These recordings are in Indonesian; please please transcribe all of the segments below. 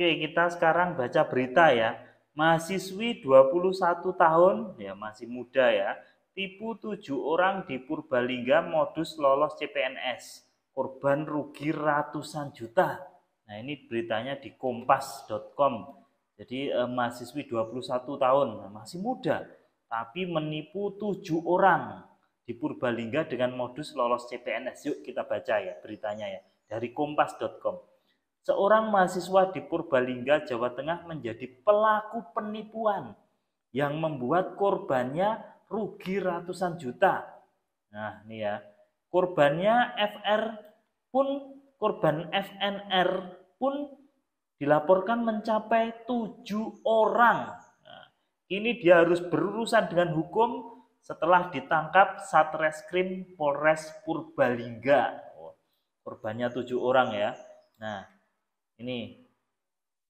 Oke, kita sekarang baca berita ya. Mahasiswi 21 tahun, ya masih muda ya, tipu 7 orang di Purbalingga modus lolos CPNS. Korban rugi ratusan juta. Nah, ini beritanya di kompas.com. Jadi eh, mahasiswi 21 tahun, nah, masih muda, tapi menipu 7 orang di Purbalingga dengan modus lolos CPNS. Yuk kita baca ya beritanya ya dari kompas.com seorang mahasiswa di Purbalingga, Jawa Tengah menjadi pelaku penipuan yang membuat korbannya rugi ratusan juta. Nah, ini ya. Korbannya FR pun korban FNR pun dilaporkan mencapai tujuh orang. Nah, ini dia harus berurusan dengan hukum setelah ditangkap Satreskrim Polres Purbalingga. Oh, korbannya tujuh orang ya. Nah, ini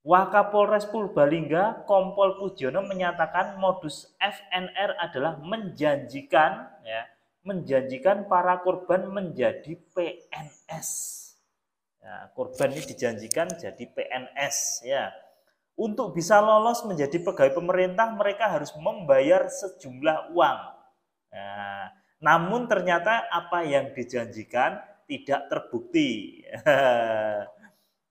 Wakapolres Purbalingga Kompol Pujono menyatakan modus FNR adalah menjanjikan ya, menjanjikan para korban menjadi PNS. Ya, korban ini dijanjikan jadi PNS ya. Untuk bisa lolos menjadi pegawai pemerintah, mereka harus membayar sejumlah uang. Nah, namun ternyata apa yang dijanjikan tidak terbukti.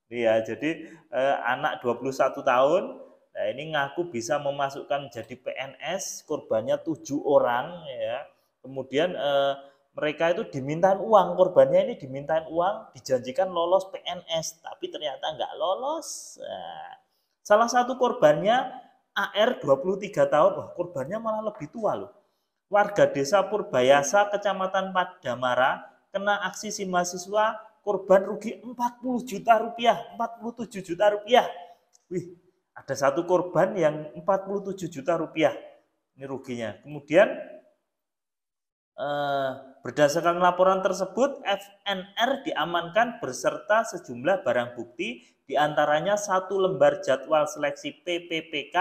Iya, jadi eh, anak 21 tahun nah ini ngaku bisa memasukkan jadi PNS korbannya tujuh orang ya kemudian eh, mereka itu dimintain uang korbannya ini dimintain uang dijanjikan lolos PNS tapi ternyata nggak lolos nah, salah satu korbannya AR 23 tahun wah korbannya malah lebih tua loh warga desa Purbayasa kecamatan Padamara kena aksi si mahasiswa korban rugi 40 juta rupiah, 47 juta rupiah. Wih, ada satu korban yang 47 juta rupiah. Ini ruginya. Kemudian eh, berdasarkan laporan tersebut, FNR diamankan beserta sejumlah barang bukti, diantaranya satu lembar jadwal seleksi PPPK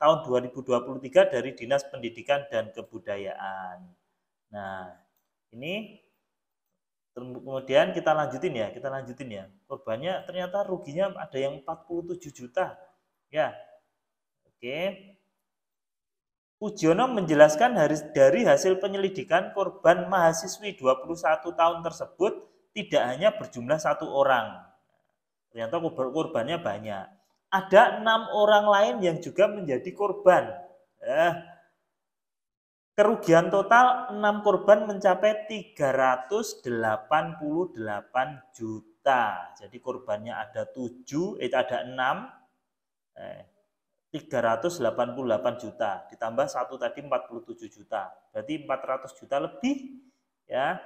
tahun 2023 dari Dinas Pendidikan dan Kebudayaan. Nah, ini kemudian kita lanjutin ya kita lanjutin ya korbannya ternyata ruginya ada yang 47 juta ya oke Ujono menjelaskan dari hasil penyelidikan korban mahasiswi 21 tahun tersebut tidak hanya berjumlah satu orang. Ternyata korbannya banyak. Ada enam orang lain yang juga menjadi korban. Eh, Kerugian total 6 korban mencapai 388 juta. Jadi korbannya ada 7, eh ada 6. Eh, 388 juta ditambah satu tadi 47 juta. Berarti 400 juta lebih ya.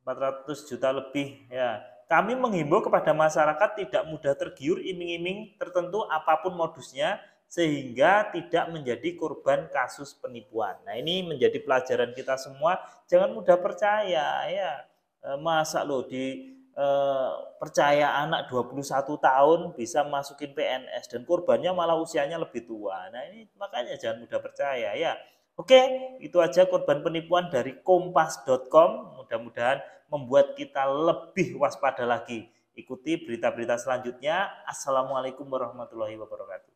400 juta lebih ya. Kami menghimbau kepada masyarakat tidak mudah tergiur iming-iming tertentu apapun modusnya sehingga tidak menjadi korban kasus penipuan. Nah, ini menjadi pelajaran kita semua, jangan mudah percaya ya. E, masa lo di eh, percaya anak 21 tahun bisa masukin PNS dan korbannya malah usianya lebih tua. Nah, ini makanya jangan mudah percaya ya. Oke, itu aja korban penipuan dari kompas.com. Mudah-mudahan membuat kita lebih waspada lagi. Ikuti berita-berita selanjutnya. Assalamualaikum warahmatullahi wabarakatuh.